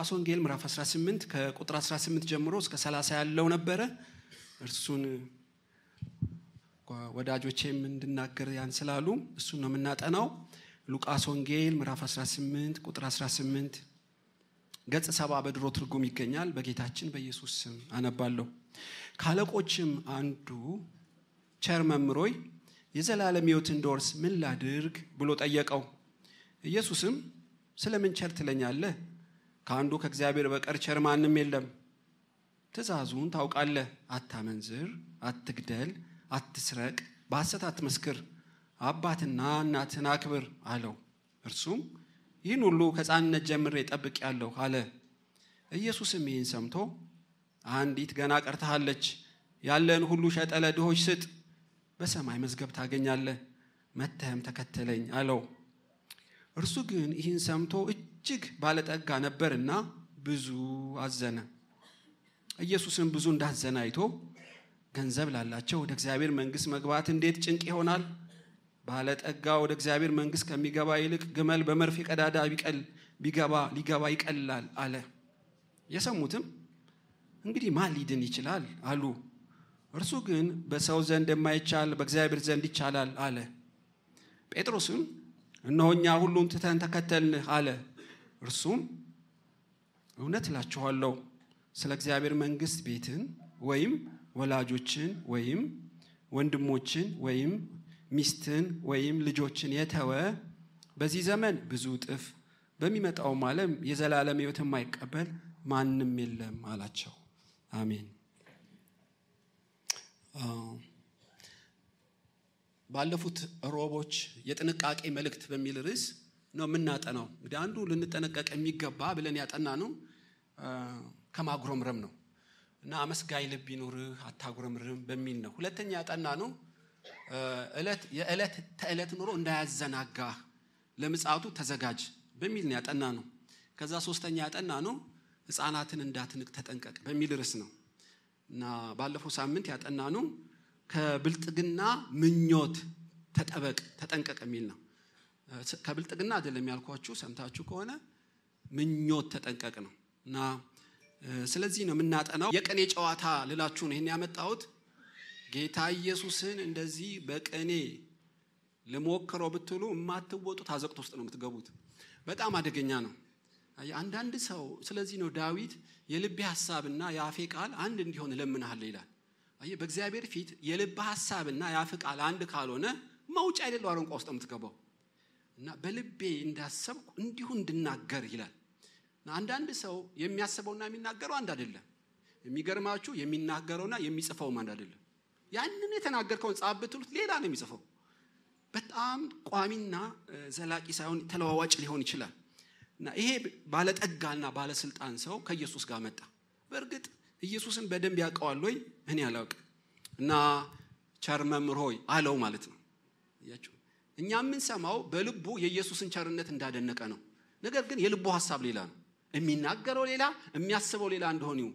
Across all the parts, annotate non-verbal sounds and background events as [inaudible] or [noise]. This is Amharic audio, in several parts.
ሉቃስ ወንጌል ምዕራፍ 18 ከቁጥር 18 ጀምሮ እስከ 30 ያለው ነበረ። እርሱን ወዳጆቼም እንድናገር ስላሉ እሱን ነው የምናጠናው። ሉቃስ ወንጌል ምዕራፍ 18 ቁጥር 18 ገጽ ሰባ በድሮ ትርጉም ይገኛል። በጌታችን በኢየሱስ ስም አነባለሁ። ካለቆችም አንዱ ቸር መምሮይ የዘላለም ህይወት እንድወርስ ምን ላድርግ ብሎ ጠየቀው። ኢየሱስም ስለምን ቸር ትለኛለህ? ከአንዱ ከእግዚአብሔር በቀር ቸር ማንም የለም። ትእዛዙን ታውቃለህ። አታመንዝር፣ አትግደል፣ አትስረቅ፣ በሐሰት አትመስክር፣ አባትና እናትን አክብር አለው። እርሱም ይህን ሁሉ ከፃንነት ጀምሬ ጠብቅ ያለሁ አለ። ኢየሱስም ይህን ሰምቶ አንዲት ገና ቀርታሃለች፣ ያለን ሁሉ ሸጠለ ድሆች ስጥ፣ በሰማይ መዝገብ ታገኛለህ፣ መተህም ተከተለኝ አለው። እርሱ ግን ይህን ሰምቶ እጅግ ባለጠጋ ነበርና ብዙ አዘነ። ኢየሱስም ብዙ እንዳዘነ አይቶ ገንዘብ ላላቸው ወደ እግዚአብሔር መንግስት መግባት እንዴት ጭንቅ ይሆናል! ባለጠጋ ወደ እግዚአብሔር መንግስት ከሚገባ ይልቅ ግመል በመርፌ ቀዳዳ ቢገባ ሊገባ ይቀላል አለ። የሰሙትም እንግዲህ ማን ሊድን ይችላል አሉ። እርሱ ግን በሰው ዘንድ የማይቻል በእግዚአብሔር ዘንድ ይቻላል አለ። ጴጥሮስም እነሆኛ ሁሉን ትተን ተከተልንህ አለ። እርሱም እውነት እላችኋለሁ ስለ እግዚአብሔር መንግስት ቤትን ወይም ወላጆችን ወይም ወንድሞችን ወይም ሚስትን ወይም ልጆችን የተወ በዚህ ዘመን ብዙ ጥፍ በሚመጣውም ዓለም የዘላለም ህይወት የማይቀበል ማንም የለም አላቸው። አሜን። ባለፉት ሮቦች የጥንቃቄ መልእክት በሚል ርዕስ ነው የምናጠናው። እንግዲህ አንዱ ልንጠነቀቅ የሚገባ ብለን ያጠና ነው ከማጉረምረም ነው እና አመስጋኝ ልብ ይኑርህ አታጉረምርም በሚል ነው። ሁለተኛ ያጠና ነው እለት የእለት ተዕለት ኑሮ እንዳያዘናጋ ለምጻቱ ተዘጋጅ በሚል ነው ያጠና ነው። ከዛ ሶስተኛ ያጠና ነው ህፃናትን እንዳትንቅ ተጠንቀቅ በሚል ርዕስ ነው እና ባለፈው ሳምንት ያጠና ነው ከብልጥግና ምኞት ተጠበቅ ተጠንቀቅ የሚል ነው። ከብልጥግና አይደለም ያልኳችሁ ሰምታችሁ ከሆነ ምኞት ተጠንቀቅ ነው እና ስለዚህ ነው የምናጠናው የቅኔ ጨዋታ ልላችሁ ነው ይህን ያመጣሁት ጌታ ኢየሱስን እንደዚህ በቅኔ ልሞክረው ብትሉ የማትወጡት ታዘቅት ውስጥ ነው የምትገቡት በጣም አደገኛ ነው አንዳንድ ሰው ስለዚህ ነው ዳዊት የልቤ ሀሳብና የአፌ ቃል አንድ እንዲሆን ለምናሃል ይላል አየ በእግዚአብሔር ፊት የልብ ሀሳብና የአፍ ቃል አንድ ካልሆነ መውጫ የሌለው አረንቋ ውስጥ የምትገባው እና በልቤ እንዳሰብኩ እንዲሁ እንድናገር ይላል። አንዳንድ ሰው የሚያስበውና የሚናገረው አንድ አይደለም። የሚገርማችሁ የሚናገረውና የሚጽፈውም አንድ አይደለም። ያንን የተናገርከውን ጻፍ ብትሉት ሌላ ነው የሚጽፈው። በጣም ቋሚና ዘላቂ ሳይሆን ተለዋዋጭ ሊሆን ይችላል። እና ይሄ ባለጠጋና ባለስልጣን ሰው ከኢየሱስ ጋር መጣ። በእርግጥ ኢየሱስን በደንብ ያውቀዋል ወይ? እኔ አላውቅም። እና ቸርመምር ሆይ አለው ማለት ነው። እያቸው እኛ የምንሰማው በልቡ የኢየሱስን ቸርነት እንዳደነቀ ነው። ነገር ግን የልቡ ሀሳብ ሌላ ነው። የሚናገረው ሌላ፣ የሚያስበው ሌላ እንደሆኒው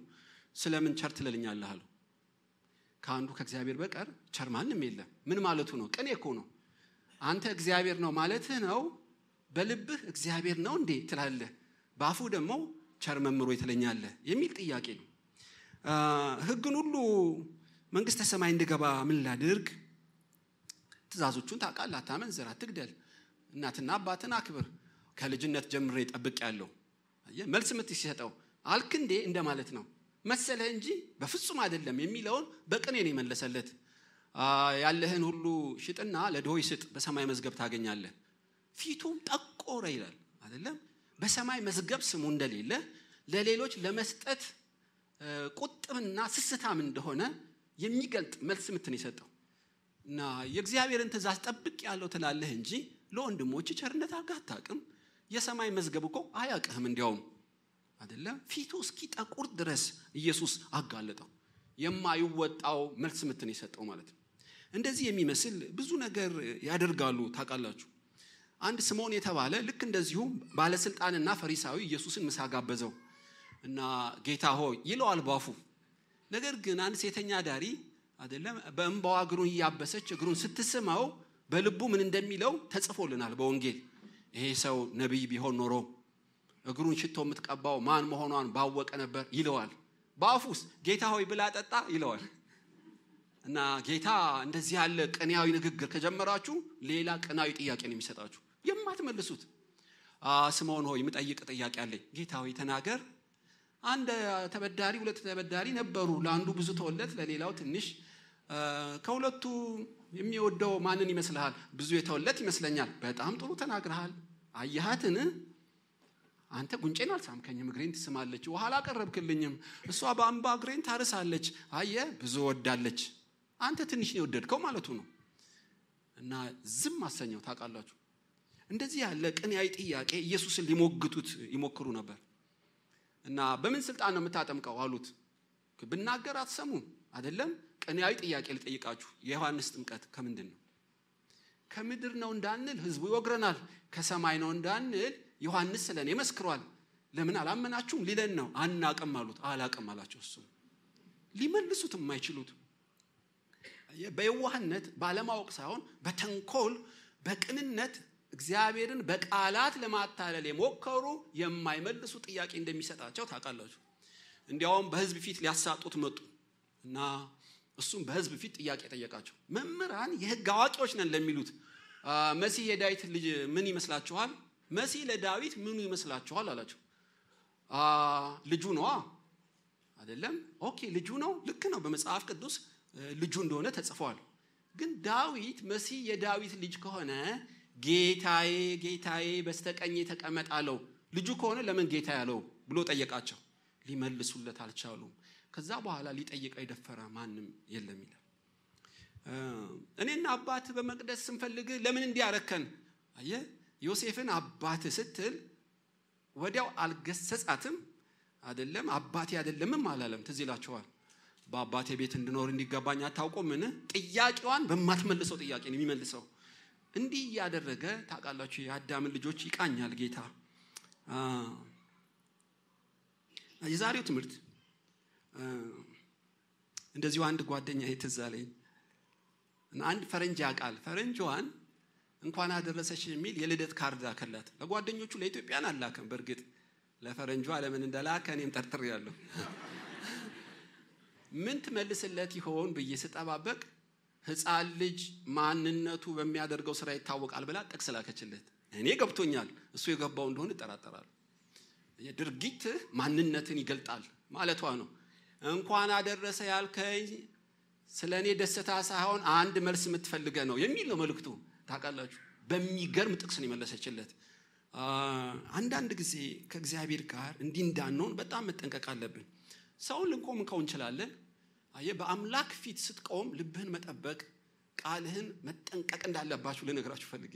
ስለምን ቸር ትለልኛለህ አለው። ከአንዱ ከእግዚአብሔር በቀር ቸር ማንም የለም። ምን ማለቱ ነው? ቅኔ እኮ ነው። አንተ እግዚአብሔር ነው ማለትህ ነው። በልብህ እግዚአብሔር ነው እንዴ ትላለህ፣ በአፉ ደግሞ ቸር መምሮ ትለኛለህ የሚል ጥያቄ ነው። ህግን ሁሉ መንግስተ ሰማይ እንድገባ ምን ላድርግ? ትእዛዞቹን ታውቃለህ። አታመንዝር፣ አትግደል፣ እናትና አባትን አክብር፣ ከልጅነት ጀምሬ ጠብቅ ያለው መልስ ምት ሲሰጠው አልክ እንዴ እንደማለት ነው መሰለህ እንጂ በፍጹም አይደለም የሚለውን በቅኔ ነው የመለሰለት። ያለህን ሁሉ ሽጥና ለድሆይ ስጥ፣ በሰማይ መዝገብ ታገኛለህ። ፊቱም ጠቆረ ይላል አይደለም። በሰማይ መዝገብ ስሙ እንደሌለ ለሌሎች ለመስጠት ቁጥብና ስስታም እንደሆነ የሚገልጥ መልስ ምትን የሰጠው ና የእግዚአብሔርን ትእዛዝ ጠብቅ ያለው ትላለህ እንጂ ለወንድሞች ቸርነት አድርገህ የሰማይ መዝገብ እኮ አያቅህም እንዲያውም አደለ ፊቱ ጠቁር ድረስ ኢየሱስ አጋለጠው የማይወጣው መልስ ምትን የሰጠው ማለት ነው እንደዚህ የሚመስል ብዙ ነገር ያደርጋሉ ታውቃላችሁ አንድ ስምዖን የተባለ ልክ እንደዚሁ ባለስልጣንና ፈሪሳዊ ኢየሱስን ምሳ ጋበዘው እና ጌታ ሆይ ይለዋል ባፉ ነገር ግን አንድ ሴተኛ ዳሪ አይደለም በእንባዋ እግሩን እያበሰች እግሩን ስትስመው በልቡ ምን እንደሚለው ተጽፎልናል በወንጌል ይሄ ሰው ነቢይ ቢሆን ኖሮ እግሩን ሽቶ የምትቀባው ማን መሆኗን ባወቀ ነበር ይለዋል በአፉስ ጌታ ሆይ ብላ ጠጣ ይለዋል እና ጌታ እንደዚህ ያለ ቅንያዊ ንግግር ከጀመራችሁ ሌላ ቅናዊ ጥያቄ ነው የሚሰጣችሁ የማትመልሱት ስምሆን ሆይ የምጠይቅ ጥያቄ አለኝ ጌታ ሆይ ተናገር አንድ ተበዳሪ ሁለት ተበዳሪ ነበሩ ለአንዱ ብዙ ተወለት ለሌላው ትንሽ ከሁለቱ የሚወደው ማንን ይመስልሃል? ብዙ የተወለት ይመስለኛል። በጣም ጥሩ ተናግረሃል። አያሃትን አንተ ጉንጬን አልሳምከኝም፣ እግሬን ትስማለች። ውሃ አላቀረብክልኝም፣ እሷ በአምባ እግሬን ታርሳለች። አየ ብዙ ወዳለች። አንተ ትንሽ የወደድከው ማለቱ ነው። እና ዝም አሰኘው። ታውቃላችሁ፣ እንደዚህ ያለ ቅኔያዊ ጥያቄ ኢየሱስን ሊሞግቱት ይሞክሩ ነበር። እና በምን ስልጣን ነው የምታጠምቀው አሉት። ብናገር አትሰሙ አይደለም ቀንያዊ ጥያቄ ልጠይቃችሁ። የዮሐንስ ጥምቀት ከምንድን ነው? ከምድር ነው እንዳንል ህዝቡ ይወግረናል። ከሰማይ ነው እንዳንል ዮሐንስ ስለ እኔ መስክሯል። ለምን አላመናችሁም ሊለን ነው። አናቅም አሉት። አላቅም አላቸው። እሱ ሊመልሱት የማይችሉት በየዋህነት ባለማወቅ ሳይሆን በተንኮል በቅንነት እግዚአብሔርን በቃላት ለማታለል የሞከሩ የማይመልሱ ጥያቄ እንደሚሰጣቸው ታውቃላችሁ። እንዲያውም በህዝብ ፊት ሊያሳጡት መጡ እና እሱም በህዝብ ፊት ጥያቄ ጠየቃቸው መምህራን የህግ አዋቂዎች ነን ለሚሉት መሲህ የዳዊት ልጅ ምን ይመስላችኋል መሲህ ለዳዊት ምኑ ይመስላችኋል አላቸው ልጁ ነዋ አይደለም ኦኬ ልጁ ነው ልክ ነው በመጽሐፍ ቅዱስ ልጁ እንደሆነ ተጽፏል ግን ዳዊት መሲህ የዳዊት ልጅ ከሆነ ጌታዬ ጌታዬ በስተቀኝ የተቀመጣለው ልጁ ከሆነ ለምን ጌታ ያለው ብሎ ጠየቃቸው ሊመልሱለት አልቻሉም ከዛ በኋላ ሊጠይቅ የደፈረ ማንም የለም ይላል። እኔና አባት በመቅደስ ስንፈልግ ለምን እንዲያረከን? አየ ዮሴፍን አባት ስትል ወዲያው አልገሰጻትም። አይደለም አባቴ አይደለምም አላለም። ትዝ በአባቴ ቤት እንድኖር እንዲገባኝ ምን ጥያቄዋን በማትመልሰው ጥያቄ ነው የሚመልሰው። እንዲህ እያደረገ ታቃላችሁ የአዳምን ልጆች ይቃኛል ጌታ። የዛሬው ትምህርት እንደዚሁ አንድ ጓደኛ ትዝ አለኝ አንድ ፈረንጅ ያውቃል ፈረንጅዋን እንኳን አደረሰች የሚል የልደት ካርድ አከላት ለጓደኞቹ ለኢትዮጵያን አላከም በእርግጥ ለፈረንጇ ለምን እንደላከ እኔም ጠርጥር ያለሁ [laughs] ምን ትመልስለት ይሆን ብዬ ስጠባበቅ ህፃን ልጅ ማንነቱ በሚያደርገው ስራ ይታወቃል ብላ ጥቅስ ላከችለት እኔ ገብቶኛል እሱ የገባው እንደሆን ይጠራጠራል ድርጊት ማንነትን ይገልጣል ማለቷ ነው እንኳን አደረሰ ያልከኝ ስለ እኔ ደስታ ሳይሆን አንድ መልስ የምትፈልገ ነው የሚል ነው መልክቱ ታውቃላችሁ፣ በሚገርም ጥቅስ ነው የመለሰችለት። አንዳንድ ጊዜ ከእግዚአብሔር ጋር እንዲ እንዳንሆን በጣም መጠንቀቅ አለብን። ሰውን ከው እንችላለን። አየ በአምላክ ፊት ስትቆም ልብህን መጠበቅ፣ ቃልህን መጠንቀቅ እንዳለባችሁ ልነግራችሁ ፈልጌ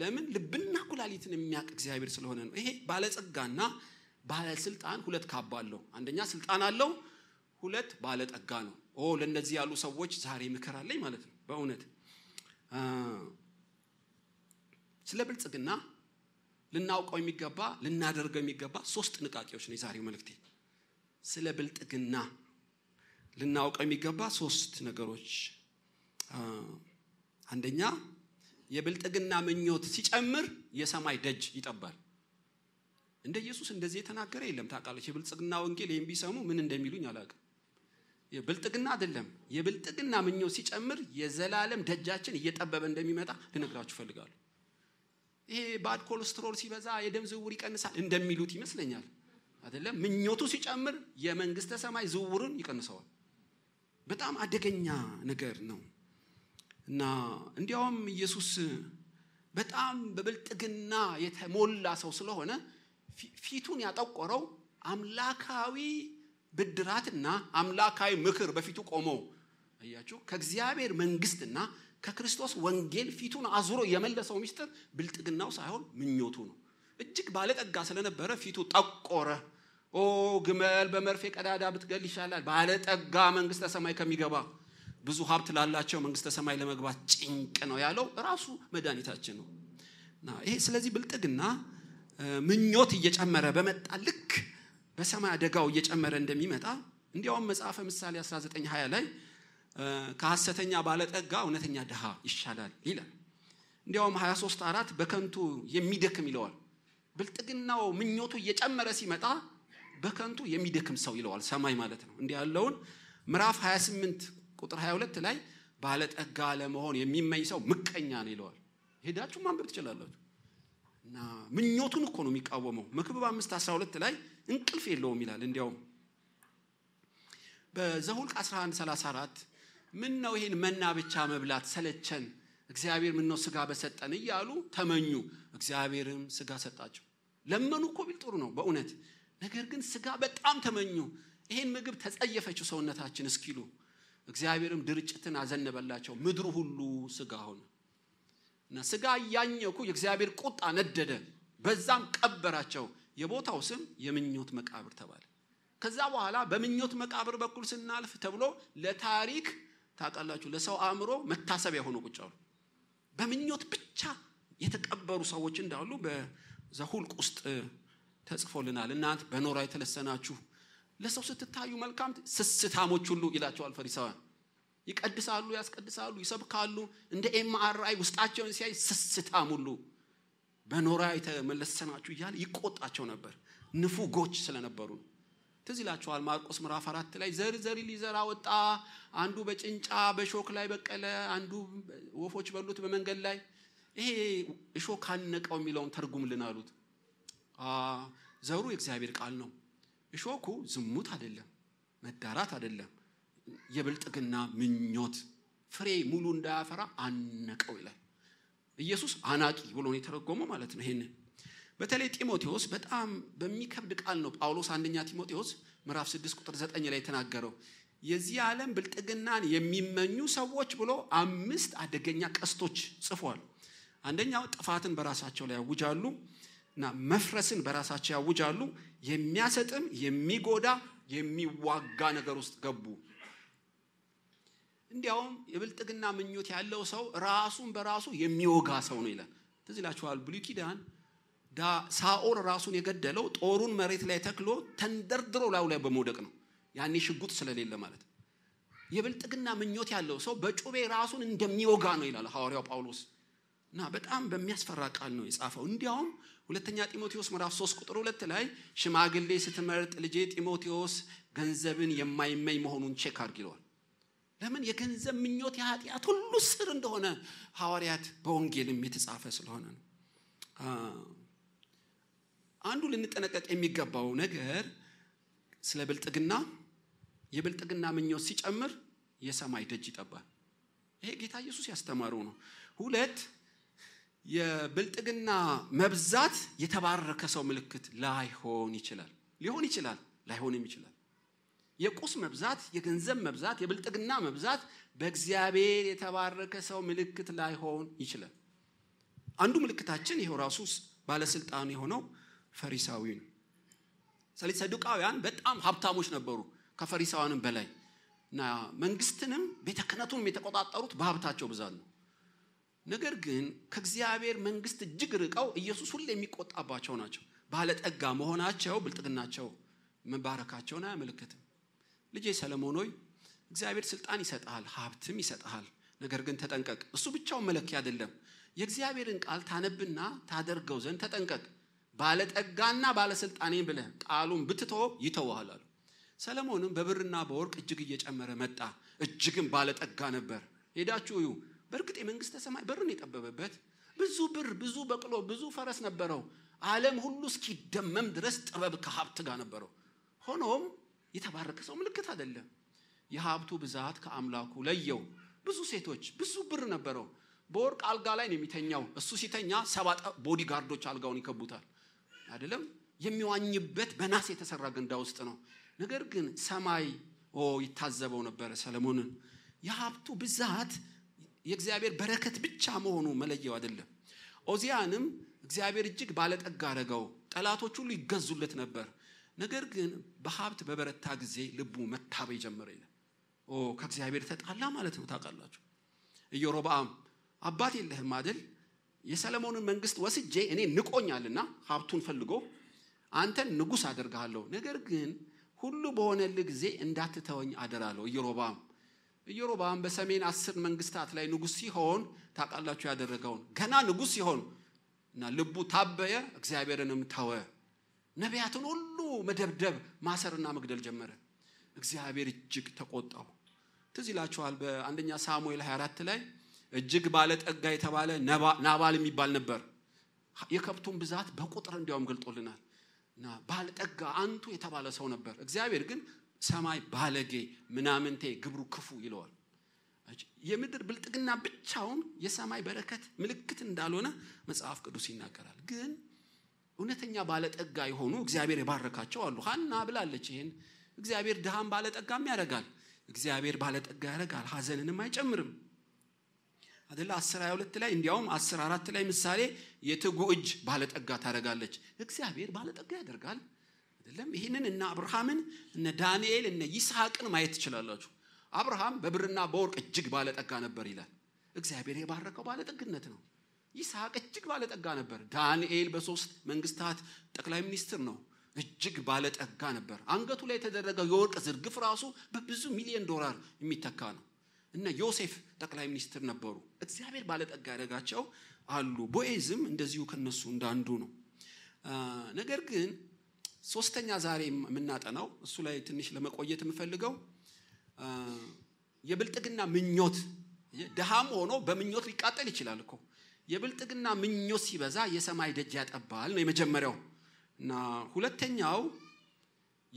ለምን ልብና ኩላሊትን የሚያውቅ እግዚአብሔር ስለሆነ ነው። ይሄ ባለጸጋና ባለስልጣን ሁለት ካባ አለው። አንደኛ ስልጣን አለው ሁለት ባለጠጋ ነው። ኦ ለእነዚህ ያሉ ሰዎች ዛሬ ምክር አለኝ ማለት ነው። በእውነት ስለ ብልጽግና ልናውቀው የሚገባ ልናደርገው የሚገባ ሶስት ጥንቃቄዎች ነው የዛሬው መልክቴ ስለ ብልጥግና ልናውቀው የሚገባ ሶስት ነገሮች፣ አንደኛ የብልጥግና ምኞት ሲጨምር የሰማይ ደጅ ይጠባል። እንደ ኢየሱስ እንደዚህ የተናገረ የለም። ታውቃለች የብልጽግና ወንጌል የሚሰሙ ምን እንደሚሉኝ አላቅም ብልጥግና አይደለም። የብልጥግና ምኞት ሲጨምር የዘላለም ደጃችን እየጠበበ እንደሚመጣ ልነግራችሁ እፈልጋለሁ። ይሄ ባድ ኮሌስትሮል ሲበዛ የደም ዝውውር ይቀንሳል እንደሚሉት ይመስለኛል። አይደለም ምኞቱ ሲጨምር የመንግስተ ሰማይ ዝውውርን ይቀንሰዋል። በጣም አደገኛ ነገር ነው እና እንዲያውም ኢየሱስ በጣም በብልጥግና የተሞላ ሰው ስለሆነ ፊቱን ያጠቆረው አምላካዊ ብድራትና አምላካዊ ምክር በፊቱ ቆመው አያችሁ ከእግዚአብሔር መንግስትና ከክርስቶስ ወንጌል ፊቱን አዙሮ የመለሰው ሚስጥር ብልጥግናው ሳይሆን ምኞቱ ነው። እጅግ ባለጠጋ ስለነበረ ፊቱ ጠቆረ። ኦ ግመል በመርፌ ቀዳዳ ብትገል ይሻላል ባለጠጋ መንግስተ ሰማይ ከሚገባ ብዙ ሀብት ላላቸው መንግስተ ሰማይ ለመግባት ጭንቅ ነው ያለው ራሱ መድኃኒታችን ነው። ይሄ ስለዚህ ብልጥግና ምኞት እየጨመረ በመጣ ልክ በሰማይ አደጋው እየጨመረ እንደሚመጣ እንዲያውም መጽሐፈ ምሳሌ 1920 ላይ ከሐሰተኛ ባለጠጋ እውነተኛ ድሃ ይሻላል ይላል። እንዲያውም 23 አራት በከንቱ የሚደክም ይለዋል። ብልጥግናው ምኞቱ እየጨመረ ሲመጣ በከንቱ የሚደክም ሰው ይለዋል ሰማይ ማለት ነው። እንዲህ ያለውን ምዕራፍ 28 ቁጥር 22 ላይ ባለጠጋ ለመሆን የሚመኝ ሰው ምቀኛ ነው ይለዋል። ሄዳችሁ ማንበብ ትችላላችሁ። እና ምኞቱን እኮ ነው የሚቃወመው ምክብብ አምስት አስራ ሁለት ላይ እንቅልፍ የለውም ይላል እንዲያውም በዘሁልቅ 1134 ምን ነው ይሄን መና ብቻ መብላት ሰለቸን እግዚአብሔር ምን ነው ስጋ በሰጠን እያሉ ተመኙ እግዚአብሔርም ስጋ ሰጣቸው ለመኑ እኮ ቢል ጥሩ ነው በእውነት ነገር ግን ስጋ በጣም ተመኙ ይህን ምግብ ተጸየፈችው ሰውነታችን እስኪሉ እግዚአብሔርም ድርጭትን አዘነበላቸው ምድሩ ሁሉ ስጋ ሆነ እና ስጋ እያኘኩ የእግዚአብሔር ቁጣ ነደደ፣ በዛም ቀበራቸው። የቦታው ስም የምኞት መቃብር ተባለ። ከዛ በኋላ በምኞት መቃብር በኩል ስናልፍ ተብሎ ለታሪክ ታቃላችሁ ለሰው አእምሮ መታሰቢያ ሆኖ ቁጭ አሉ። በምኞት ብቻ የተቀበሩ ሰዎች እንዳሉ በዘሁልቅ ውስጥ ተጽፎልናል። እናንት በኖራ የተለሰናችሁ ለሰው ስትታዩ መልካም ስስታሞች ሁሉ ይላቸዋል ፈሪሳውያን። ይቀድሳሉ፣ ያስቀድሳሉ፣ ይሰብካሉ። እንደ ኤምአርአይ ውስጣቸውን ሲያይ ስስታ ሙሉ በኖራ የተመለሰናችሁ እያለ ይቆጣቸው ነበር። ንፉጎች ስለነበሩ ትዝ ይላችኋል። ማርቆስ ምራፍ አራት ላይ ዘር ዘሪ ሊዘራ ወጣ፣ አንዱ በጭንጫ በሾክ ላይ በቀለ፣ አንዱ ወፎች በሉት በመንገድ ላይ። ይሄ እሾክ አነቀው የሚለውን ልን አሉት። ዘሩ የእግዚአብሔር ቃል ነው። እሾኩ ዝሙት አይደለም፣ መዳራት አይደለም የብልጥግና ምኞት ፍሬ ሙሉ እንዳያፈራ አነቀው ይላል። ኢየሱስ አናቂ ብሎ ነው የተረጎመው ማለት ነው። ይሄን በተለይ ጢሞቴዎስ በጣም በሚከብድ ቃል ነው ጳውሎስ አንደኛ ጢሞቴዎስ ምዕራፍ 6 ቁጥር 9 ላይ የተናገረው የዚህ ዓለም ብልጥግናን የሚመኙ ሰዎች ብሎ አምስት አደገኛ ቀስቶች ጽፏል። አንደኛው ጥፋትን በራሳቸው ላይ ያውጃሉ እና መፍረስን በራሳቸው ያውጃሉ። የሚያሰጥም የሚጎዳ የሚዋጋ ነገር ውስጥ ገቡ። እንዲያውም የብልጥግና ምኞት ያለው ሰው ራሱን በራሱ የሚወጋ ሰው ነው ይላል። ትዝ ይላችኋል ብሉይ ኪዳን ሳኦል ራሱን የገደለው ጦሩን መሬት ላይ ተክሎ ተንደርድሮ ላዩ ላይ በመውደቅ ነው። ያኔ ሽጉጥ ስለሌለ ማለት ነው። የብልጥግና ምኞት ያለው ሰው በጩቤ ራሱን እንደሚወጋ ነው ይላል ሐዋርያው ጳውሎስ እና በጣም በሚያስፈራ ቃል ነው የጻፈው። እንዲያውም ሁለተኛ ጢሞቴዎስ ምዕራፍ 3 ቁጥር 2 ላይ ሽማግሌ ስትመርጥ ልጄ ጢሞቴዎስ ገንዘብን የማይመኝ መሆኑን ቼክ አድርግ ይለዋል። ለምን የገንዘብ ምኞት የኃጢአት ሁሉ ስር እንደሆነ ሐዋርያት በወንጌልም የተጻፈ ስለሆነ ነው አንዱ ልንጠነቀቅ የሚገባው ነገር ስለ ብልጥግና የብልጥግና ምኞት ሲጨምር የሰማይ ደጅ ይጠባል ይሄ ጌታ ኢየሱስ ያስተማረው ነው ሁለት የብልጥግና መብዛት የተባረከ ሰው ምልክት ላይሆን ይችላል ሊሆን ይችላል ላይሆንም ይችላል የቁስ መብዛት፣ የገንዘብ መብዛት፣ የብልጥግና መብዛት በእግዚአብሔር የተባረከ ሰው ምልክት ላይሆን ይችላል። አንዱ ምልክታችን ይሄው ራሱ ባለስልጣን የሆነው ፈሪሳዊ ነው። ስለዚህ ሰዱቃውያን በጣም ሀብታሞች ነበሩ ከፈሪሳውያንም በላይ እና መንግስትንም ቤተ የተቆጣጠሩት በሀብታቸው ብዛት ነው። ነገር ግን ከእግዚአብሔር መንግስት እጅግ ርቀው ኢየሱስ ሁሌ የሚቆጣባቸው ናቸው። ባለጠጋ መሆናቸው ብልጥግናቸው መባረካቸውን አያመለክትም። ልጄ ሰለሞን ሆይ እግዚአብሔር ስልጣን ይሰጥሃል፣ ሀብትም ይሰጥሃል። ነገር ግን ተጠንቀቅ። እሱ ብቻው መለኪ አይደለም። የእግዚአብሔርን ቃል ታነብና ታደርገው ዘንድ ተጠንቀቅ። ባለጠጋና ባለስልጣኔ ብለ ቃሉን ብትቶ ይተዋሃል አሉ። ሰለሞንም በብርና በወርቅ እጅግ እየጨመረ መጣ። እጅግም ባለጠጋ ነበር። ሄዳችሁ እዩ። በእርግጥ የመንግስተ ሰማይ በርን የጠበበበት ብዙ ብር፣ ብዙ በቅሎ፣ ብዙ ፈረስ ነበረው። ዓለም ሁሉ እስኪደመም ድረስ ጥበብ ከሀብት ጋር ነበረው። ሆኖም የተባረከ ሰው ምልክት አይደለም። የሀብቱ ብዛት ከአምላኩ ለየው። ብዙ ሴቶች፣ ብዙ ብር ነበረው። በወርቅ አልጋ ላይ ነው የሚተኛው። እሱ ሲተኛ ሰባጠ ቦዲ ጋርዶች አልጋውን ይከቡታል አይደለም። የሚዋኝበት በናስ የተሰራ ገንዳ ውስጥ ነው። ነገር ግን ሰማይ ኦ ይታዘበው ነበረ ሰለሞንን። የሀብቱ ብዛት የእግዚአብሔር በረከት ብቻ መሆኑ መለየው አይደለም። ኦዚያንም እግዚአብሔር እጅግ ባለጠጋ አረገው ጠላቶች ሁሉ ይገዙለት ነበር። ነገር ግን በሀብት በበረታ ጊዜ ልቡ መታበ ጀመረ ይላል። ከእግዚአብሔር ተጣላ ማለት ነው። ታውቃላችሁ ኢዮሮብዓም አባት የለህም ማድል የሰለሞንን መንግስት ወስጄ እኔ ንቆኛልና ሀብቱን ፈልጎ አንተን ንጉስ አደርግሃለሁ፣ ነገር ግን ሁሉ በሆነልህ ጊዜ እንዳትተወኝ አደራለሁ። ኢዮሮብዓም ኢዮሮብዓም በሰሜን አስር መንግስታት ላይ ንጉስ ሲሆን ታውቃላችሁ ያደረገውን ገና ንጉስ ሲሆን እና ልቡ ታበየ፣ እግዚአብሔርንም ተወ። ነቢያትን ሁሉ መደብደብ፣ ማሰርና መግደል ጀመረ። እግዚአብሔር እጅግ ተቆጣው። ትዝ ይላችኋል በአንደኛ ሳሙኤል 24 ላይ እጅግ ባለጠጋ የተባለ ናባል የሚባል ነበር። የከብቱን ብዛት በቁጥር እንዲያውም ገልጦልናል። እና ባለጠጋ አንቱ የተባለ ሰው ነበር። እግዚአብሔር ግን ሰማይ ባለጌ፣ ምናምንቴ፣ ግብሩ ክፉ ይለዋል። የምድር ብልጥግና ብቻውን የሰማይ በረከት ምልክት እንዳልሆነ መጽሐፍ ቅዱስ ይናገራል ግን እውነተኛ ባለጠጋ የሆኑ እግዚአብሔር የባረካቸው አሉ ሀና ብላለች ይህን እግዚአብሔር ድሃም ባለጠጋም ያደርጋል እግዚአብሔር ባለጠጋ ያደርጋል ሀዘንንም አይጨምርም አደለ አስር ሀያ ሁለት ላይ እንዲያውም አስር አራት ላይ ምሳሌ የትጉ እጅ ባለጠጋ ታደርጋለች እግዚአብሔር ባለጠጋ ያደርጋል አይደለም ይህንን እነ አብርሃምን እነ ዳንኤል እነ ይስሐቅን ማየት ትችላላችሁ አብርሃም በብርና በወርቅ እጅግ ባለጠጋ ነበር ይላል እግዚአብሔር የባረከው ባለጠግነት ነው ይስሐቅ እጅግ ባለጠጋ ነበር። ዳንኤል በሶስት መንግስታት ጠቅላይ ሚኒስትር ነው። እጅግ ባለጠጋ ነበር። አንገቱ ላይ የተደረገው የወርቅ ዝርግፍ ራሱ በብዙ ሚሊዮን ዶላር የሚተካ ነው። እና ዮሴፍ ጠቅላይ ሚኒስትር ነበሩ። እግዚአብሔር ባለጠጋ ያደረጋቸው አሉ። ቦኤዝም እንደዚሁ ከነሱ እንዳንዱ ነው። ነገር ግን ሶስተኛ ዛሬ የምናጠናው እሱ ላይ ትንሽ ለመቆየት የምፈልገው የብልጥግና ምኞት፣ ድሃም ሆኖ በምኞት ሊቃጠል ይችላል እኮ የብልጥግና ምኞት ሲበዛ የሰማይ ደጅ ያጠባል ነው የመጀመሪያው እና ሁለተኛው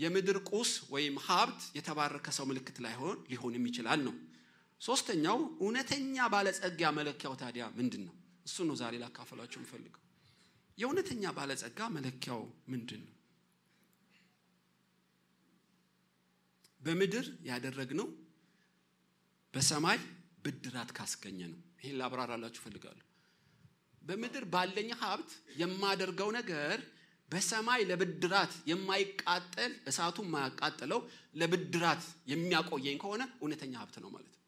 የምድር ቁስ ወይም ሀብት የተባረከ ሰው ምልክት ላይሆን ሊሆንም ይችላል ነው ሶስተኛው እውነተኛ ባለጸጋ መለኪያው ታዲያ ምንድን ነው እሱ ነው ዛሬ ላካፈላቸው የምፈልገው የእውነተኛ ባለጸጋ መለኪያው ምንድን ነው በምድር ነው? በሰማይ ብድራት ካስገኘ ነው ይህን ላብራራላችሁ ፈልጋለሁ በምድር ባለኝ ሀብት የማደርገው ነገር በሰማይ ለብድራት የማይቃጠል እሳቱ የማያቃጥለው ለብድራት የሚያቆየኝ ከሆነ እውነተኛ ሀብት ነው ማለት ነው።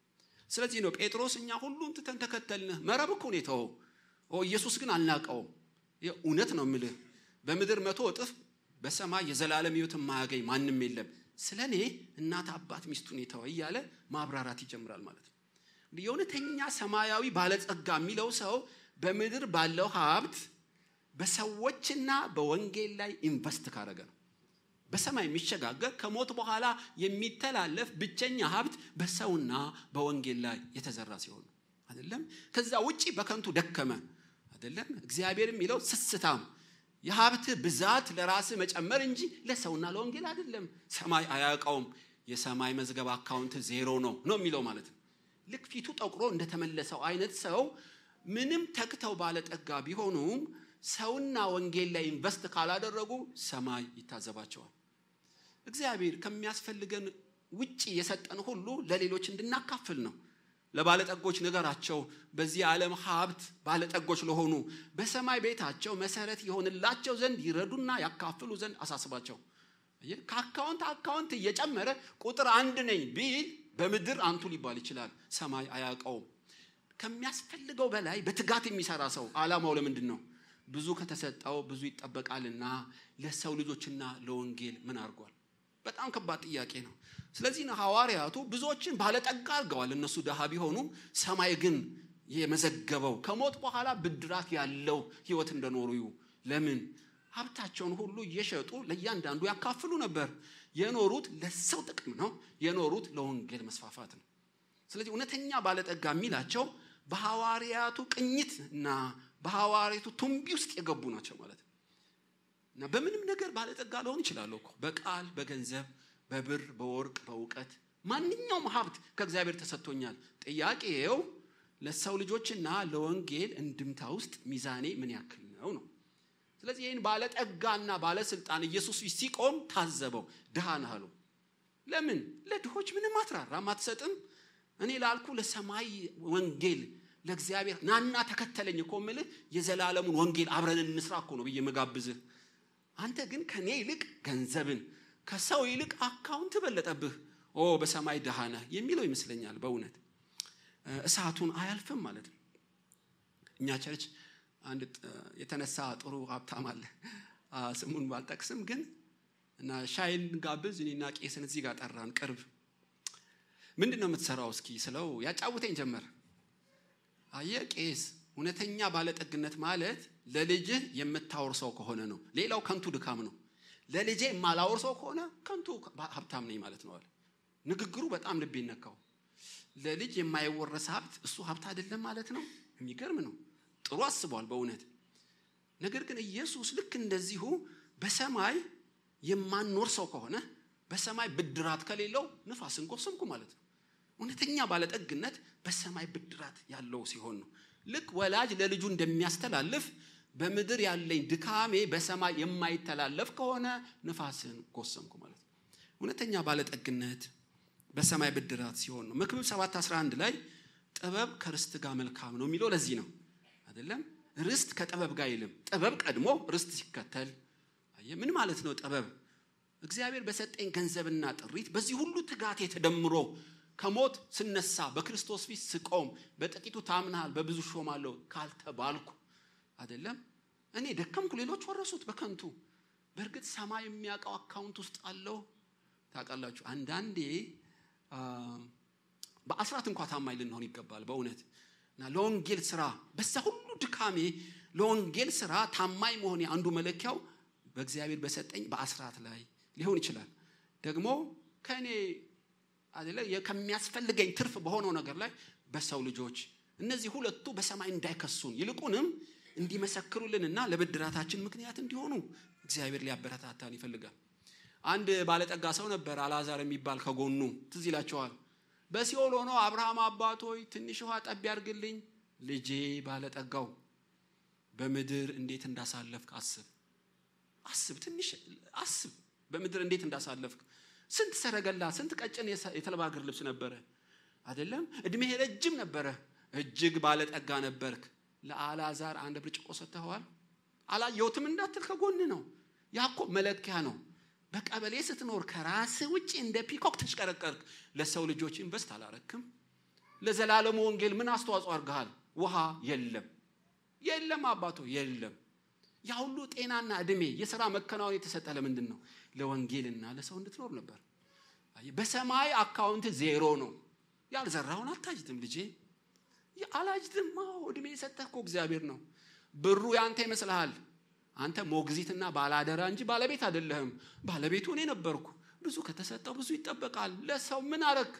ስለዚህ ነው ጴጥሮስ እኛ ሁሉን ትተን ተከተልንህ፣ መረብ እኮ ኔተው ኢየሱስ ግን አልናቀውም። እውነት ነው ምልህ በምድር መቶ እጥፍ በሰማይ የዘላለም ህይወት የማያገኝ ማንም የለም። ስለ እኔ እናት አባት ሚስቱን የተወ እያለ ማብራራት ይጀምራል ማለት ነው። የእውነተኛ ሰማያዊ ባለጸጋ የሚለው ሰው በምድር ባለው ሀብት በሰዎችና በወንጌል ላይ ኢንቨስት ካደረገ ነው። በሰማይ የሚሸጋገር ከሞት በኋላ የሚተላለፍ ብቸኛ ሀብት በሰውና በወንጌል ላይ የተዘራ ሲሆን አይደለም። ከዛ ውጪ በከንቱ ደከመ አይደለም። እግዚአብሔር የሚለው ስስታም የሀብት ብዛት ለራስ መጨመር እንጂ ለሰውና ለወንጌል አይደለም። ሰማይ አያውቀውም። የሰማይ መዝገብ አካውንት ዜሮ ነው ነው የሚለው ማለት ነው። ልክ ፊቱ ጠቁሮ እንደተመለሰው አይነት ሰው ምንም ተክተው ባለጠጋ ቢሆኑም ሰውና ወንጌል ላይ ኢንቨስት ካላደረጉ ሰማይ ይታዘባቸዋል። እግዚአብሔር ከሚያስፈልገን ውጪ የሰጠን ሁሉ ለሌሎች እንድናካፍል ነው። ለባለጠጎች ነገራቸው። በዚህ ዓለም ሀብት ባለጠጎች ለሆኑ በሰማይ ቤታቸው መሰረት የሆንላቸው ዘንድ ይረዱና ያካፍሉ ዘንድ አሳስባቸው። ከአካውንት አካውንት እየጨመረ ቁጥር አንድ ነኝ ቢል በምድር አንቱ ሊባል ይችላል። ሰማይ አያውቀውም። ከሚያስፈልገው በላይ በትጋት የሚሰራ ሰው አላማው ለምንድን ነው? ብዙ ከተሰጠው ብዙ ይጠበቃልና ለሰው ልጆችና ለወንጌል ምን አድርጓል? በጣም ከባድ ጥያቄ ነው። ስለዚህ ነው ሐዋርያቱ ብዙዎችን ባለጠጋ አርገዋል እነሱ ደሃ ቢሆኑ ሰማይ ግን የመዘገበው ከሞት በኋላ ብድራት ያለው ህይወት እንደኖሩ ለምን ሀብታቸውን ሁሉ እየሸጡ ለእያንዳንዱ ያካፍሉ ነበር። የኖሩት ለሰው ጥቅም ነው። የኖሩት ለወንጌል መስፋፋት ነው። ስለዚህ እውነተኛ ባለጠጋ የሚላቸው በሐዋርያቱ ቅኝት እና በሐዋርያቱ ቱምቢ ውስጥ የገቡ ናቸው ማለት ነው እና በምንም ነገር ባለጠጋ ልሆን ይችላሉ እኮ በቃል በገንዘብ በብር በወርቅ በእውቀት ማንኛውም ሀብት ከእግዚአብሔር ተሰጥቶኛል ጥያቄው ለሰው ልጆችና ለወንጌል እንድምታ ውስጥ ሚዛኔ ምን ያክል ነው ነው ስለዚህ ይህን ባለጠጋና ባለስልጣን ኢየሱስ ሲቆም ታዘበው ድሃ ነህ ለምን ለድሆች ምንም አትራራም አትሰጥም እኔ ላልኩ ለሰማይ ወንጌል ለእግዚአብሔር ናና ተከተለኝ እኮ ምልህ የዘላለሙን ወንጌል አብረን እንስራ እኮ ነው ብዬ መጋብዝህ። አንተ ግን ከኔ ይልቅ ገንዘብን ከሰው ይልቅ አካውንት በለጠብህ። ኦ በሰማይ ደሃነ የሚለው ይመስለኛል። በእውነት እሳቱን አያልፍም ማለት ነው። እኛ ቸርች አንድ የተነሳ ጥሩ ሀብታም አለ። ስሙን ባልጠቅስም ግን እና ሻይን ጋብዝ እኔና ቄስን እዚህ ጋር ጠራን ቅርብ ምንድን ነው የምትሰራው እስኪ ስለው ያጫውተኝ ጀመር። አየ ቄስ፣ እውነተኛ ባለጠግነት ማለት ለልጅህ የምታወርሰው ከሆነ ነው። ሌላው ከንቱ ድካም ነው። ለልጄ የማላወርሰው ከሆነ ከንቱ ሀብታም ነኝ ማለት ነው አለ። ንግግሩ በጣም ልብ ነካው። ለልጅ የማይወረስ ሀብት እሱ ሀብት አይደለም ማለት ነው። የሚገርም ነው። ጥሩ አስቧል በእውነት ነገር ግን ኢየሱስ ልክ እንደዚሁ በሰማይ የማንኖር ሰው ከሆነ በሰማይ ብድራት ከሌለው ንፋስን ጎብሰምኩ ማለት ነው። እውነተኛ ባለጠግነት በሰማይ ብድራት ያለው ሲሆን ነው። ልክ ወላጅ ለልጁ እንደሚያስተላልፍ በምድር ያለኝ ድካሜ በሰማይ የማይተላለፍ ከሆነ ንፋስን ጎሰምኩ ማለት ነው። እውነተኛ ባለጠግነት በሰማይ ብድራት ሲሆን ነው። መክብብ 7:11 ላይ ጥበብ ከርስት ጋር መልካም ነው የሚለው ለዚህ ነው አይደለም። ርስት ከጥበብ ጋር ይልም ጥበብ ቀድሞ ርስት ሲከተል ምን ማለት ነው? ጥበብ እግዚአብሔር በሰጠኝ ገንዘብና ጥሪት በዚህ ሁሉ ትጋቴ ተደምሮ ከሞት ስነሳ በክርስቶስ ፊት ስቆም በጥቂቱ ታምናል በብዙ ሾማለሁ ካልተባልኩ አይደለም እኔ ደከምኩ ሌሎች ወረሱት በከንቱ በእርግጥ ሰማይ የሚያውቀው አካውንት ውስጥ አለው ታውቃላችሁ አንዳንዴ በአስራት እንኳ ታማኝ ልንሆን ይገባል በእውነት እና ለወንጌል ስራ በዛ ሁሉ ድካሜ ለወንጌል ስራ ታማኝ መሆን አንዱ መለኪያው በእግዚአብሔር በሰጠኝ በአስራት ላይ ሊሆን ይችላል ደግሞ ከእኔ አይደለ ከሚያስፈልገኝ ትርፍ በሆነው ነገር ላይ በሰው ልጆች እነዚህ ሁለቱ በሰማይ እንዳይከሱን ይልቁንም እንዲመሰክሩልንና ለብድራታችን ምክንያት እንዲሆኑ እግዚአብሔር ሊያበረታታን ይፈልጋል አንድ ባለጠጋ ሰው ነበር አላዛር የሚባል ከጎኑ ትዝ ይላቸዋል በሲኦል ሆኖ አብርሃም አባቶይ ትንሽ ውሃ ጠብ ያርግልኝ ልጄ ባለጠጋው በምድር እንዴት እንዳሳለፍክ አስብ አስብ ትንሽ አስብ በምድር እንዴት እንዳሳለፍክ ስንት ሰረገላ፣ ስንት ቀጭን የተልባ ልብስ ነበረ አይደለም? እድሜ ረጅም ነበረ፣ እጅግ ባለጠጋ ነበርክ። ለአላዛር አንድ ብርጭቆ ሰጥተኸዋል። አላየውትም እንዳትል ከጎን ነው። ያኮ መለኪያ ነው። በቀበሌ ስትኖር ከራስ ውጭ እንደ ፒኮክ ተሽቀረቀርክ። ለሰው ልጆች ኢንቨስት አላረክም። ለዘላለሙ ወንጌል ምን አስተዋጽኦ አድርገሃል? ውሃ የለም፣ የለም አባቶ የለም። ያ ሁሉ ጤናና እድሜ የሥራ መከናወን የተሰጠ ለምንድን ነው? ለወንጌልና ለሰው እንድትኖር ነበር። በሰማይ አካውንት ዜሮ ነው። ያልዘራውን አታጅትም ልጄ፣ አላጅድም። እድሜ የሰጠህ እግዚአብሔር ነው። ብሩ ያንተ ይመስልሃል። አንተ ሞግዚትና ባላደራ እንጂ ባለቤት አይደለህም። ባለቤቱ እኔ ነበርኩ። ብዙ ከተሰጠው ብዙ ይጠበቃል። ለሰው ምን አረግ?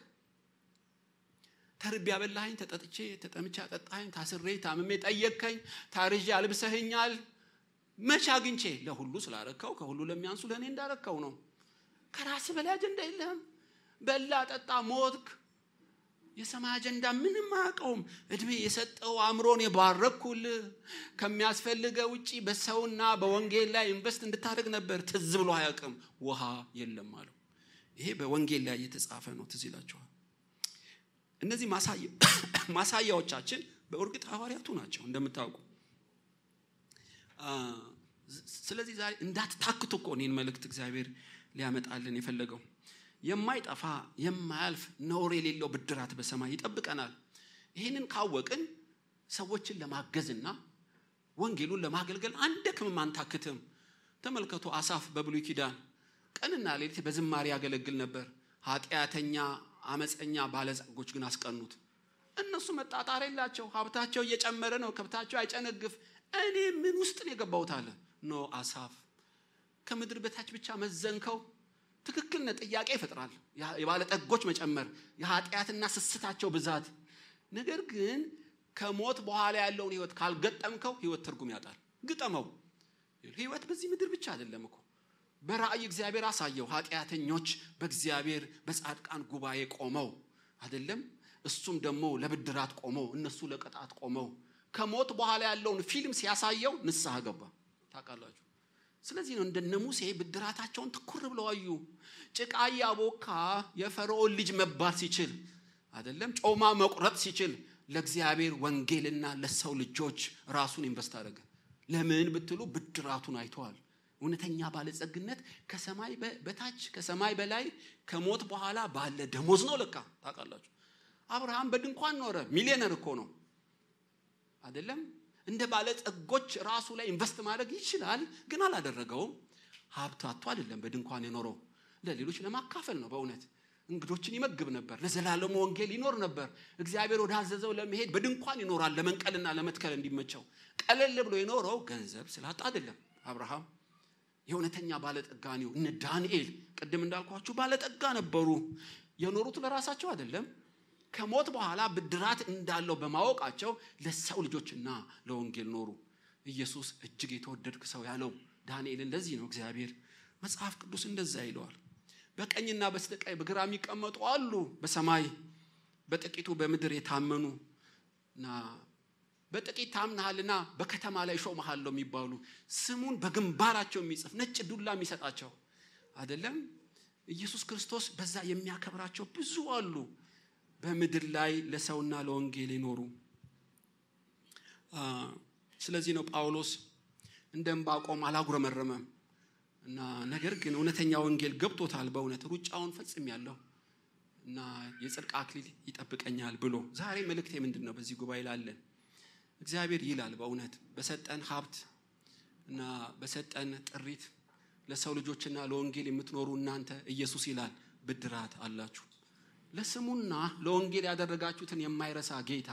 ተርቢ ያበላኸኝ፣ ተጠጥቼ ተጠምቼ አጠጣኸኝ፣ ታስሬ ታምሜ ጠየቅከኝ፣ ታርዤ አልብሰህኛል። መቼ አግኝቼ ለሁሉ ስላረከው ከሁሉ ለሚያንሱ ለእኔ እንዳረከው ነው። ከራስ በላይ አጀንዳ የለህም። በላ፣ ጠጣ፣ ሞትክ። የሰማይ አጀንዳ ምንም አያውቀውም። እድሜ የሰጠው አእምሮን የባረኩልህ ከሚያስፈልገ ውጪ በሰውና በወንጌል ላይ ኢንቨስት እንድታደርግ ነበር። ትዝ ብሎ አያውቅም። ውሃ የለም አለው። ይሄ በወንጌል ላይ እየተጻፈ ነው። ትዝ ይላቸዋል። እነዚህ [coughs] ማሳያዎቻችን በእርግጥ ሐዋርያቱ ናቸው እንደምታውቁ ስለዚህ ዛሬ እንዳትታክቱ እኮ እኔን መልእክት እግዚአብሔር ሊያመጣልን የፈለገው የማይጠፋ የማያልፍ ነውር የሌለው ብድራት በሰማይ ይጠብቀናል ይህንን ካወቅን ሰዎችን ለማገዝና ወንጌሉን ለማገልገል አንደክም አንታክትም ተመልከቱ አሳፍ በብሉ ኪዳን ቀንና ሌሊት በዝማሬ ያገለግል ነበር ኃጢአተኛ አመፀኛ ባለጸጎች ግን አስቀኑት እነሱ መጣጣር የላቸው ሀብታቸው እየጨመረ ነው ከብታቸው አይጨነግፍ እኔ ምን ውስጥ ነው ኖ አሳፍ ከምድር በታች ብቻ መዘንከው ትክክልነ ጥያቄ ይፈጥራል። የባለጠጎች መጨመር፣ የኃጢአትና ስስታቸው ብዛት። ነገር ግን ከሞት በኋላ ያለውን ህይወት ካልገጠምከው ህይወት ትርጉም ያጣል። ግጠመው። ህይወት በዚህ ምድር ብቻ አይደለም እኮ በራእይ እግዚአብሔር አሳየው። ኃጢአተኞች በእግዚአብሔር በጻድቃን ጉባኤ ቆመው አይደለም፣ እሱም ደግሞ ለብድራት ቆመው፣ እነሱ ለቅጣት ቆመው። ከሞት በኋላ ያለውን ፊልም ሲያሳየው ንስሐ ገባ። ታውቃላችሁ። ስለዚህ ነው እንደነ ሙሴ ብድራታቸውን ትኩር ብለው አዩ። ጭቃ ያቦካ የፈርዖን ልጅ መባል ሲችል አይደለም ጮማ መቁረጥ ሲችል ለእግዚአብሔር ወንጌልና ለሰው ልጆች ራሱን ኢንቨስት አደረገ። ለምን ብትሉ ብድራቱን አይተዋል። እውነተኛ ባለጸግነት ከሰማይ በታች ከሰማይ በላይ ከሞት በኋላ ባለ ደሞዝ ነው። ለካ ታውቃላችሁ፣ አብርሃም በድንኳን ኖረ። ሚሊዮነር እኮ ነው አይደለም እንደ ባለጸጎች ራሱ ላይ ኢንቨስት ማድረግ ይችላል፣ ግን አላደረገውም። ሀብት አቶ አይደለም በድንኳን የኖረው ለሌሎች ለማካፈል ነው። በእውነት እንግዶችን ይመግብ ነበር። ለዘላለሙ ወንጌል ይኖር ነበር። እግዚአብሔር ወደ አዘዘው ለመሄድ በድንኳን ይኖራል፣ ለመንቀልና ለመትከል እንዲመቸው። ቀለል ብሎ የኖረው ገንዘብ ስላጣ አይደለም። አብርሃም የእውነተኛ ባለጠጋ ነው። እነ ዳንኤል ቅድም እንዳልኳችሁ ባለጠጋ ነበሩ። የኖሩት ለራሳቸው አይደለም። ከሞት በኋላ ብድራት እንዳለው በማወቃቸው ለሰው ልጆችና ለወንጌል ኖሩ ኢየሱስ እጅግ የተወደድክ ሰው ያለው ዳንኤል እንደዚህ ነው እግዚአብሔር መጽሐፍ ቅዱስ እንደዛ ይለዋል በቀኝና በስተቀኝ በግራ የሚቀመጡ አሉ በሰማይ በጥቂቱ በምድር የታመኑ እና በጥቂት ታምናሃልና በከተማ ላይ ሾመሃለሁ የሚባሉ ስሙን በግንባራቸው የሚጽፍ ነጭ ዱላ የሚሰጣቸው አይደለም ኢየሱስ ክርስቶስ በዛ የሚያከብራቸው ብዙ አሉ በምድር ላይ ለሰውና ለወንጌል ይኖሩ ስለዚህ ነው ጳውሎስ እንደ እምባቆም አላጉረመረመም እና ነገር ግን እውነተኛ ወንጌል ገብቶታል በእውነት ሩጫውን ፈጽም ያለው እና የጽድቅ አክሊል ይጠብቀኛል ብሎ ዛሬ መልእክቴ ምንድን ነው በዚህ ጉባኤ ላለን እግዚአብሔር ይላል በእውነት በሰጠን ሀብት እና በሰጠን ጥሪት ለሰው ልጆችና ለወንጌል የምትኖሩ እናንተ ኢየሱስ ይላል ብድራት አላችሁ ለስሙና ለወንጌል ያደረጋችሁትን የማይረሳ ጌታ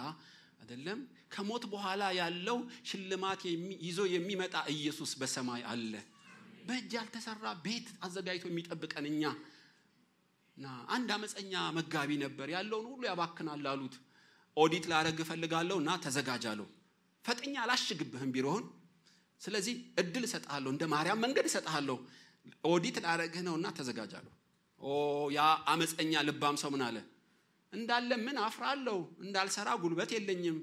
አይደለም ከሞት በኋላ ያለው ሽልማት ይዞ የሚመጣ ኢየሱስ በሰማይ አለ በእጅ ያልተሰራ ቤት አዘጋጅቶ የሚጠብቀን እኛ አንድ አመፀኛ መጋቢ ነበር ያለውን ሁሉ ያባክናል አሉት ኦዲት ላረግ እፈልጋለሁ እና ተዘጋጃለሁ ፈጥኛ አላሽግብህም ቢሮሆን ስለዚህ እድል እሰጥሃለሁ እንደ ማርያም መንገድ እሰጥሃለሁ ኦዲት ላረግህ ነው እና ተዘጋጃለሁ ኦ ያ አመፀኛ ልባም ሰው ምን አለ? እንዳለ ምን አፍራለሁ፣ እንዳልሰራ ጉልበት የለኝም፣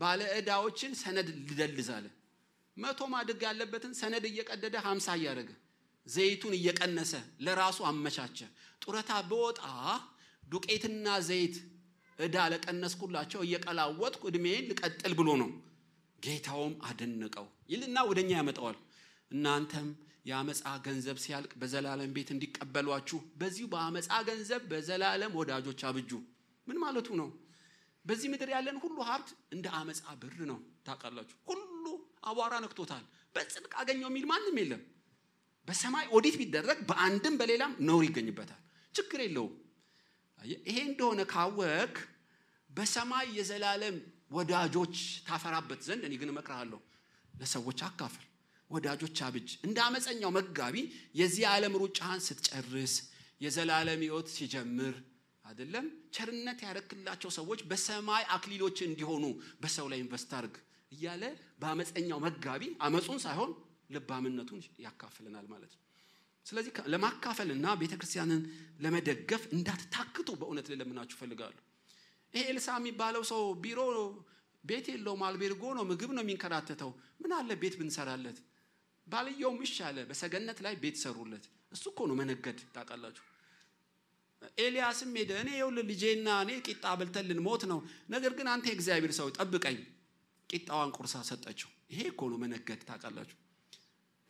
ባለ እዳዎችን ሰነድ ልደልዝ አለ። መቶ ማድግ ያለበትን ሰነድ እየቀደደ ሀምሳ እያደረገ ዘይቱን እየቀነሰ ለራሱ አመቻቸ። ጡረታ በወጣ ዱቄትና ዘይት እዳ ለቀነስኩላቸው እየቀላወጥኩ ዕድሜን ልቀጥል ብሎ ነው። ጌታውም አደነቀው ይልና ወደኛ ያመጣዋል። እናንተም የአመፃ ገንዘብ ሲያልቅ በዘላለም ቤት እንዲቀበሏችሁ በዚሁ በአመፃ ገንዘብ በዘላለም ወዳጆች አብጁ። ምን ማለቱ ነው? በዚህ ምድር ያለን ሁሉ ሀብት እንደ አመፃ ብር ነው። ታቃላችሁ? ሁሉ አቧራ ነክቶታል። በጽድቅ አገኘው የሚል ማንም የለም። በሰማይ ኦዲት ቢደረግ በአንድም በሌላም ነውር ይገኝበታል። ችግር የለውም። ይሄ እንደሆነ ካወቅ በሰማይ የዘላለም ወዳጆች ታፈራበት ዘንድ እኔ ግን እመክርሃለሁ፣ ለሰዎች አካፍል። ወዳጆች አብጅ። እንደ አመፀኛው መጋቢ የዚህ ዓለም ሩጫህን ስትጨርስ የዘላለም ህይወት ሲጀምር አይደለም ቸርነት ያረክላቸው ሰዎች በሰማይ አክሊሎች እንዲሆኑ በሰው ላይ ኢንቨስት አርግ እያለ በአመፀኛው መጋቢ አመፁን ሳይሆን ልባምነቱን ያካፍልናል ማለት ነው። ስለዚህ ለማካፈልና ቤተ ክርስቲያንን ለመደገፍ እንዳትታክቱ በእውነት ልለምናችሁ ፈልጋሉ ይሄ ኤልሳ የሚባለው ሰው ቢሮ ቤት የለውም፣ አልቤርጎ ነው፣ ምግብ ነው የሚንከራተተው። ምን አለ ቤት ብንሰራለት? ባልየው ምሻለ በሰገነት ላይ ቤት ሰሩለት። እሱ እኮ ነው መነገድ። ታውቃላችሁ። ኤልያስም ሄደ። እኔ የውል ልጄና እኔ ቂጣ በልተልን ሞት ነው፣ ነገር ግን አንተ እግዚአብሔር ሰው ጠብቀኝ። ቂጣዋን ቁርሳ ሰጠችው። ይሄ እኮ ነው መነገድ። ታውቃላችሁ።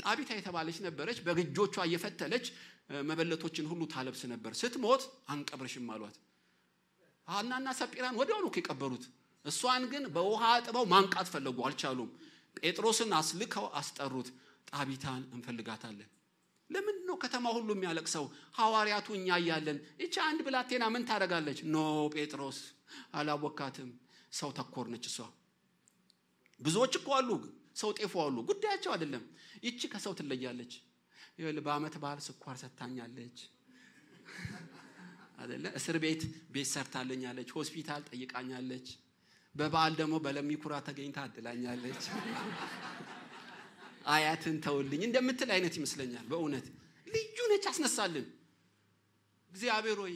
ጣቢታ የተባለች ነበረች። በግጆቿ እየፈተለች መበለቶችን ሁሉ ታለብስ ነበር። ስትሞት አንቀብረሽም አሏት። አናና ሰጲራን ወዲያውኑ የቀበሩት፣ እሷን ግን በውሃ አጥበው ማንቃት ፈለጉ፣ አልቻሉም። ጴጥሮስን አስልከው አስጠሩት። ጣቢታን እንፈልጋታለን። ለምን ነው ከተማ ሁሉ የሚያለቅሰው? ሐዋርያቱ እኛ እያለን እቺ አንድ ብላቴና ምን ታደርጋለች? ኖ ጴጥሮስ አላወካትም። ሰው ተኮር ነች እሷ። ብዙዎች እኮ አሉ፣ ሰው ጤፎ አሉ፣ ጉዳያቸው አይደለም። ይቺ ከሰው ትለያለች። በአመት በዓል ስኳር ሰታኛለች አይደለ? እስር ቤት ቤት ሰርታለኛለች፣ ሆስፒታል ጠይቃኛለች። በበዓል ደግሞ በለሚኩራ ተገኝታ አድላኛለች። አያትን ተውልኝ እንደምትል አይነት ይመስለኛል በእውነት ልዩ ነች አስነሳልን እግዚአብሔር ሆይ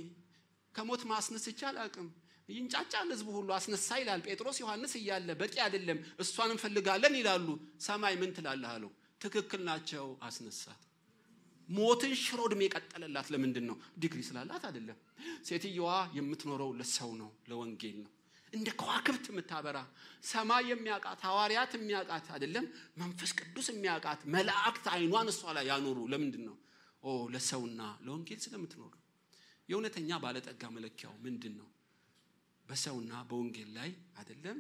ከሞት ማስነስ ይቻል አቅም ይንጫጫል ህዝቡ ሁሉ አስነሳ ይላል ጴጥሮስ ዮሐንስ እያለ በቂ አይደለም እሷን እንፈልጋለን ይላሉ ሰማይ ምን ትላለህ አለው ትክክል ናቸው አስነሳት ሞትን ሽሮ ድሜ የቀጠለላት ለምንድን ነው ዲግሪ ስላላት አይደለም ሴትየዋ የምትኖረው ለሰው ነው ለወንጌል ነው እንደ ከዋክብት የምታበራ ሰማይ የሚያውቃት ሐዋርያት የሚያውቃት አይደለም መንፈስ ቅዱስ የሚያውቃት መላእክት አይኗን እሷ ላይ ያኖሩ ለምንድን ነው ኦ ለሰውና ለወንጌል ስለምትኖር የእውነተኛ ባለጠጋ መለኪያው ምንድን ነው በሰውና በወንጌል ላይ አይደለም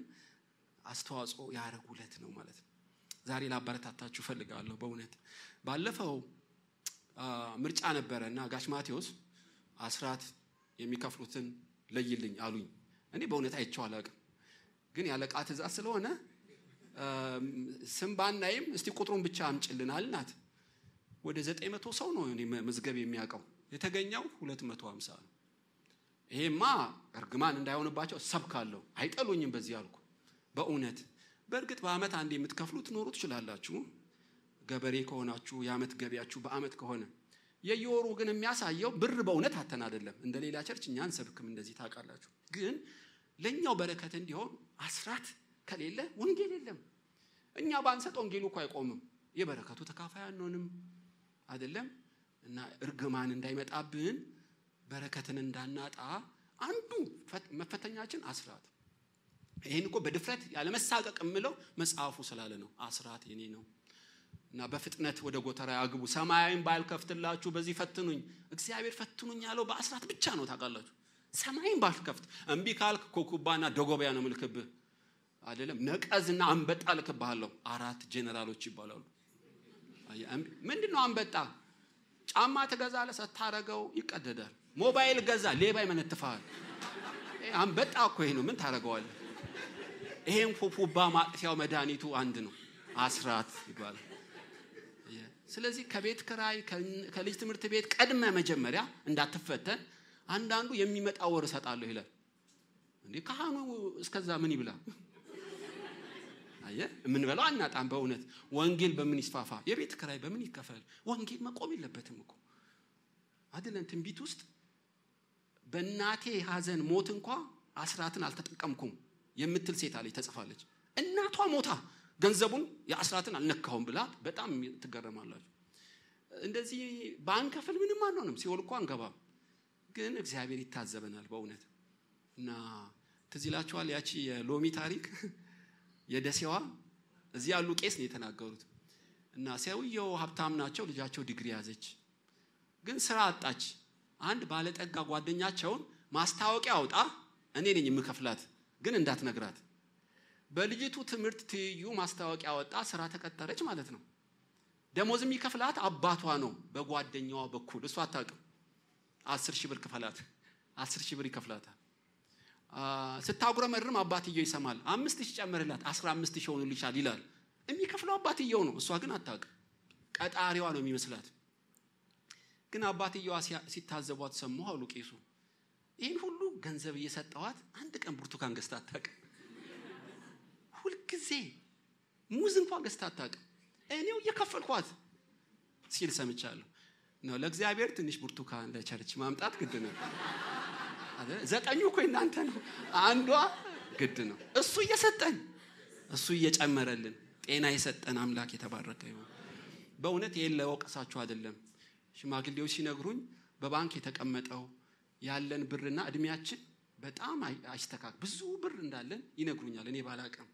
አስተዋጽኦ ያደረጉለት ነው ማለት ነው ዛሬ ላበረታታችሁ ፈልጋለሁ በእውነት ባለፈው ምርጫ ነበረ እና ጋሽ ማቴዎስ አስራት የሚከፍሉትን ለይልኝ አሉኝ እኔ በእውነት አይቼው አላውቅም፣ ግን ያለቃ ትእዛዝ ስለሆነ ስም ባናይም እስቲ ቁጥሩን ብቻ አምጭልን አልናት። ወደ ዘጠኝ መቶ ሰው ነው እኔ መዝገብ የሚያውቀው የተገኘው ሁለት መቶ ሀምሳ ነው። ይሄማ እርግማን እንዳይሆንባቸው ሰብካለሁ፣ አይጠሉኝም በዚህ አልኩ። በእውነት በእርግጥ በአመት አንድ የምትከፍሉ ትኖሩ ትችላላችሁ፣ ገበሬ ከሆናችሁ የአመት ገቢያችሁ በአመት ከሆነ የየወሩ ግን የሚያሳየው ብር በእውነት አተን እንደሌላ እንደ ሌላ ቸርች እኛ እንደዚህ ታውቃላችሁ። ግን ለእኛው በረከት እንዲሆን አስራት ከሌለ ወንጌል የለም። እኛ ባንሰጥ ወንጌሉ እኮ አይቆምም። የበረከቱ ተካፋይ አንሆንም አይደለም። እና እርግማን እንዳይመጣብን በረከትን እንዳናጣ አንዱ መፈተኛችን አስራት። ይህን እኮ በድፍረት ያለመሳቀቅ የምለው መጽሐፉ ስላለ ነው። አስራት የኔ ነው እና በፍጥነት ወደ ጎተራ ያግቡ። ሰማያዊን ባልከፍትላችሁ በዚህ ፈትኑኝ። እግዚአብሔር ፈትኑኝ ያለው በአስራት ብቻ ነው ታውቃላችሁ። ሰማይን ባትከፍት እምቢ ካልክ ኮኩባና ደጎቢያ ነው ምልክብህ አይደለም ነቀዝና አንበጣ ልክብሃለሁ አራት ጀነራሎች ይባላሉ ምንድ ነው አንበጣ ጫማ ትገዛለ ስታረገው ይቀደዳል ሞባይል ገዛ ሌባ ይመነትፈሃል አንበጣ እኮ ይሄ ነው ምን ታደረገዋለ ይሄም ፉፉባ ማጥፊያው መድኃኒቱ አንድ ነው አስራት ይባላል ስለዚህ ከቤት ክራይ ከልጅ ትምህርት ቤት ቀድመ መጀመሪያ እንዳትፈተን አንዳንዱ የሚመጣ ወር እሰጣለሁ ይላል። እንዴ ካህኑ እስከዛ ምን ይብላ? አየ የምንበላው አናጣም። በእውነት ወንጌል በምን ይስፋፋ? የቤት ክራይ በምን ይከፈል? ወንጌል መቆም የለበትም እኮ አይደለም። ትንቢት ውስጥ በእናቴ ሀዘን ሞት እንኳ አስራትን አልተጠቀምኩም የምትል ሴት አለች፣ ተጽፋለች። እናቷ ሞታ ገንዘቡን የአስራትን አልነካሁም ብላ በጣም ትገረማላችሁ። እንደዚህ በአንከፍል ምንም አንሆንም። ሲኦል እኮ አንገባም። ግን እግዚአብሔር ይታዘበናል በእውነት እና ትዝ ያቺ የሎሚ ታሪክ [laughs] የደሴዋ እዚህ ያሉ ቄስ ነው የተናገሩት እና ሰውየው ሀብታም ናቸው ልጃቸው ዲግሪ ያዘች ግን ስራ አጣች አንድ ባለጠጋ ጓደኛቸውን ማስታወቂያ አውጣ እኔ ነኝ የምከፍላት ግን እንዳትነግራት በልጅቱ ትምህርት ትይዩ ማስታወቂያ ወጣ ስራ ተቀጠረች ማለት ነው ደሞዝ የሚከፍላት አባቷ ነው በጓደኛዋ በኩል እሱ አታውቅም አስር ሺህ ብር ክፈላት። አስር ሺህ ብር ይከፍላታል። ስታጉረመርም አባትየው ይሰማል። አምስት ሺህ ጨምርላት አስራ አምስት ሺህ ሆኑልሻል ይላል። የሚከፍለው አባትየው ነው፣ እሷ ግን አታውቅም። ቀጣሪዋ ነው የሚመስላት። ግን አባትየዋ ሲታዘቧት ሰሙ አሉ ቄሱ። ይህን ሁሉ ገንዘብ እየሰጠዋት አንድ ቀን ብርቱካን ገዝታ አታቅ ሁልጊዜ ሙዝ እንኳን ገዝታ አታቅ እኔው እየከፈልኳት ሲል ሰምቻለሁ። ነው። ለእግዚአብሔር ትንሽ ብርቱካን ለቸርች ማምጣት ግድ ነው። ዘጠኙ እኮ እናንተ ነው፣ አንዷ ግድ ነው። እሱ እየሰጠን እሱ እየጨመረልን ጤና የሰጠን አምላክ የተባረከ ይሁን። በእውነት ይህን ለወቀሳችሁ አይደለም። ሽማግሌዎች ሲነግሩኝ በባንክ የተቀመጠው ያለን ብርና እድሜያችን በጣም አይስተካክ ብዙ ብር እንዳለን ይነግሩኛል። እኔ ባላቅም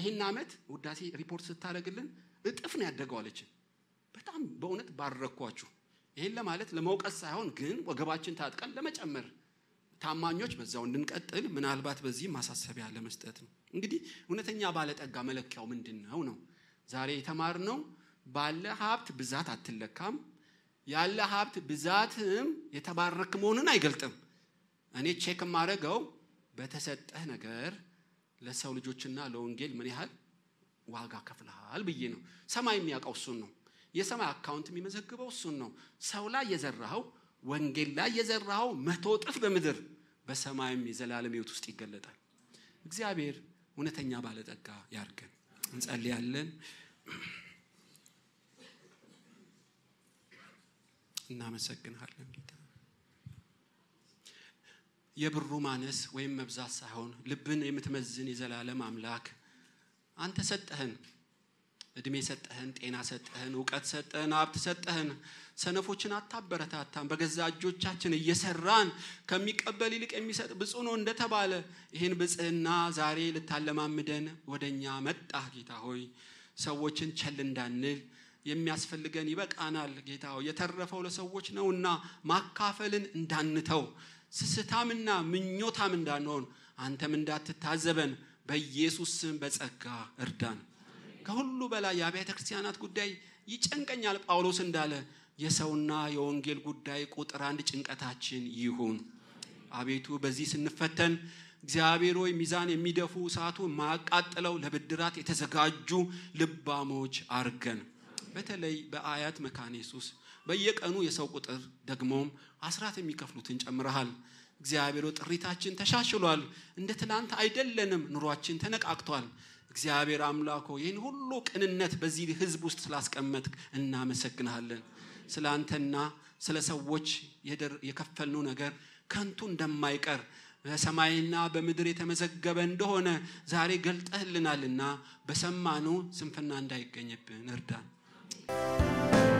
ይህን አመት ውዳሴ ሪፖርት ስታደረግልን እጥፍ ነው ያደገዋለችን። በጣም በእውነት ባረኳችሁ። ይህን ለማለት ለመውቀስ ሳይሆን ግን ወገባችን ታጥቀን ለመጨመር ታማኞች በዛው እንድንቀጥል ምናልባት በዚህ ማሳሰቢያ ለመስጠት ነው። እንግዲህ እውነተኛ ባለጠጋ መለኪያው ምንድን ነው ነው ዛሬ ነው ባለ ሀብት ብዛት አትለካም። ያለ ሀብት ብዛትም የተባረክ መሆኑን አይገልጥም። እኔ ቼክ ማድረገው በተሰጠህ ነገር ለሰው ልጆችና ለወንጌል ምን ያህል ዋጋ ከፍልሃል ብዬ ነው። ሰማይ የሚያውቀው እሱን ነው። የሰማይ አካውንት የሚመዘግበው እሱን ነው። ሰው ላይ የዘራኸው ወንጌል ላይ የዘራኸው መቶ ጥፍ በምድር በሰማይም የዘላለም ህይወት ውስጥ ይገለጣል። እግዚአብሔር እውነተኛ ባለጠጋ ያርገን። እንጸልያለን። እናመሰግንሃለን ጌታ። የብሩ ማነስ ወይም መብዛት ሳይሆን ልብን የምትመዝን የዘላለም አምላክ አንተ ሰጠህን። እድሜ ሰጠህን፣ ጤና ሰጠህን፣ እውቀት ሰጠህን፣ ሀብት ሰጠህን። ሰነፎችን አታበረታታን። በገዛ እጆቻችን እየሰራን ከሚቀበል ይልቅ የሚሰጥ ብፁ ነው እንደተባለ ይህን ብፅህና ዛሬ ልታለማምደን ወደ እኛ መጣህ። ጌታ ሆይ ሰዎችን ቸል እንዳንል የሚያስፈልገን ይበቃናል። ጌታ ሆይ የተረፈው ለሰዎች ነውና ማካፈልን እንዳንተው፣ ስስታምና ምኞታም እንዳንሆን አንተም እንዳትታዘበን በኢየሱስ ስም በጸጋ እርዳን። ከሁሉ በላይ የአብያተ ክርስቲያናት ጉዳይ ይጨንቀኛል። ጳውሎስ እንዳለ የሰውና የወንጌል ጉዳይ ቁጥር አንድ ጭንቀታችን ይሁን። አቤቱ በዚህ ስንፈተን እግዚአብሔር ሆይ ሚዛን የሚደፉ እሳቱ ማቃጥለው ለብድራት የተዘጋጁ ልባሞች አርገን። በተለይ በአያት መካኔሱስ በየቀኑ የሰው ቁጥር ደግሞም አስራት የሚከፍሉትን ጨምረሃል። እግዚአብሔር ጥሪታችን ተሻሽሏል። እንደ ትናንት አይደለንም። ኑሯችን ተነቃቅቷል። እግዚአብሔር አምላኮ ይህን ሁሉ ቅንነት በዚህ ህዝብ ውስጥ ስላስቀመጥክ እናመሰግናለን። ስለ አንተና ስለ ሰዎች የከፈልነው ነገር ከንቱ እንደማይቀር በሰማይና በምድር የተመዘገበ እንደሆነ ዛሬ ገልጠህልናልና በሰማኑ ስንፍና እንዳይገኝብን እርዳን።